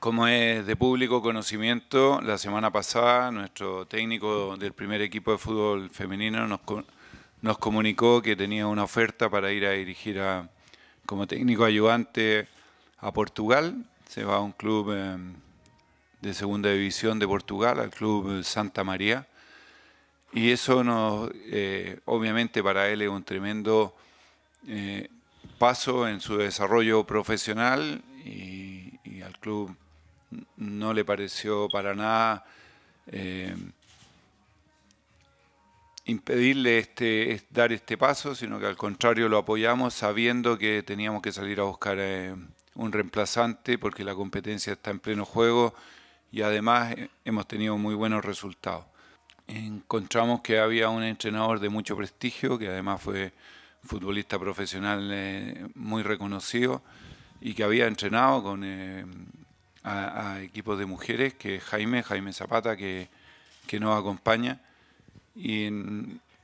Como es de público conocimiento, la semana pasada nuestro técnico del primer equipo de fútbol femenino nos, comunicó que tenía una oferta para ir a dirigir como técnico ayudante a Portugal. Se va a un club em, de segunda división de Portugal, al club Santa María. Y eso nos, eh, obviamente para él es un tremendo eh, paso en su desarrollo profesional y al club no le pareció para nada eh, impedirle este, dar este paso, sino que al contrario lo apoyamos sabiendo que teníamos que salir a buscar eh, un reemplazante porque la competencia está en pleno juego y además hemos tenido muy buenos resultados. Encontramos que había un entrenador de mucho prestigio, que además fue futbolista profesional eh, muy reconocido y que había entrenado con a, equipos de mujeres, que Jaime, Jaime Zapata, que, que nos acompaña. Y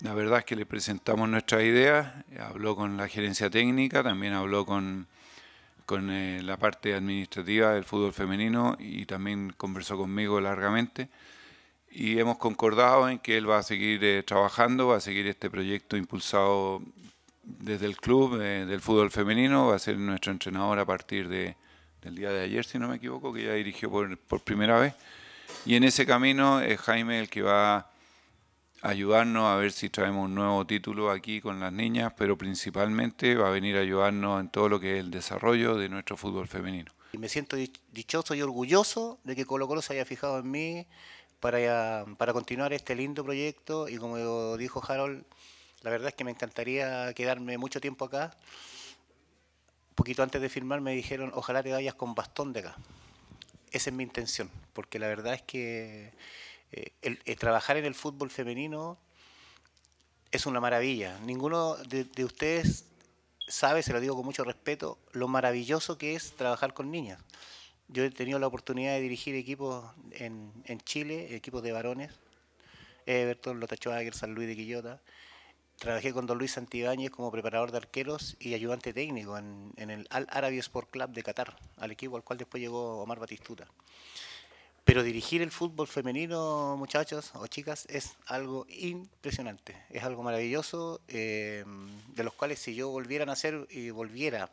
la verdad es que le presentamos nuestras ideas, habló con la gerencia técnica, también habló con, con eh, la parte administrativa del fútbol femenino y también conversó conmigo largamente. Y hemos concordado en que él va a seguir eh, trabajando, va a seguir este proyecto impulsado desde el club eh, del fútbol femenino, va a ser nuestro entrenador a partir de, el día de ayer, si no me equivoco, que ya dirigió por, primera vez. Y en ese camino es Jaime el que va a ayudarnos a ver si traemos un nuevo título aquí con las niñas, pero principalmente va a venir a ayudarnos en todo lo que es el desarrollo de nuestro fútbol femenino. me siento dichoso y orgulloso de que Colo Colo se haya fijado en mí para, para continuar este lindo proyecto y como dijo Harold, la verdad es que me encantaría quedarme mucho tiempo acá poquito antes de firmar me dijeron, ojalá te vayas con bastón de acá. Esa es mi intención, porque la verdad es que eh, eh, trabajar en el fútbol femenino es una maravilla. Ninguno de, ustedes sabe, se lo digo con mucho respeto, lo maravilloso que es trabajar con niñas. Yo he tenido la oportunidad de dirigir equipos en, Chile, equipos de varones, Everton, Lota San Luis de Quillota, Trabajé con don Luis Santibáñez como preparador de arqueros y ayudante técnico en, el Al Arabi Sport Club de Qatar, al equipo al cual después llegó Omar Batistuta. Pero dirigir el fútbol femenino, muchachos o chicas, es algo impresionante, es algo maravilloso, eh, de los cuales si yo volviera a nacer y volviera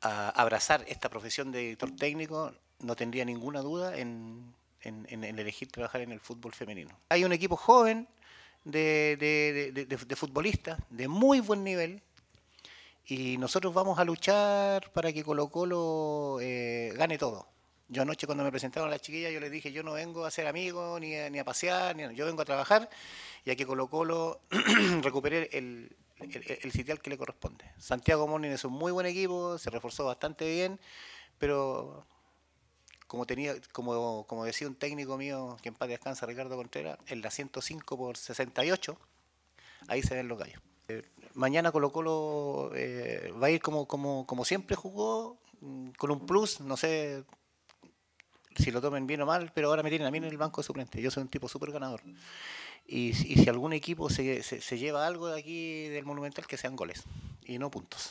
a abrazar esta profesión de director técnico, no tendría ninguna duda en elegir trabajar en el fútbol femenino. Hay un equipo joven de, de, de, de muy buen nivel y nosotros vamos a luchar para que Colo Colo eh, gane todo. Yo anoche cuando me presentaron a la chiquilla yo les dije, yo no vengo a ser amigo, ni a, pasear, ni yo vengo a trabajar y a que Colo Colo recupere el, el, el, sitial que le corresponde. Santiago Morning es un muy buen equipo, se reforzó bastante bien, pero como, tenía, como, decía un técnico mío, que en paz descansa, Ricardo Contreras, en la 105 por 68, ahí se ven los gallos. Eh, mañana Colo Colo eh, va a ir como, siempre jugó, mm, con un plus, no sé si lo tomen bien o mal, pero ahora me tienen a mí en el banco de suplente. Yo soy un tipo súper ganador. Y, si algún equipo se lleva algo de aquí del Monumental, que sean goles y no puntos.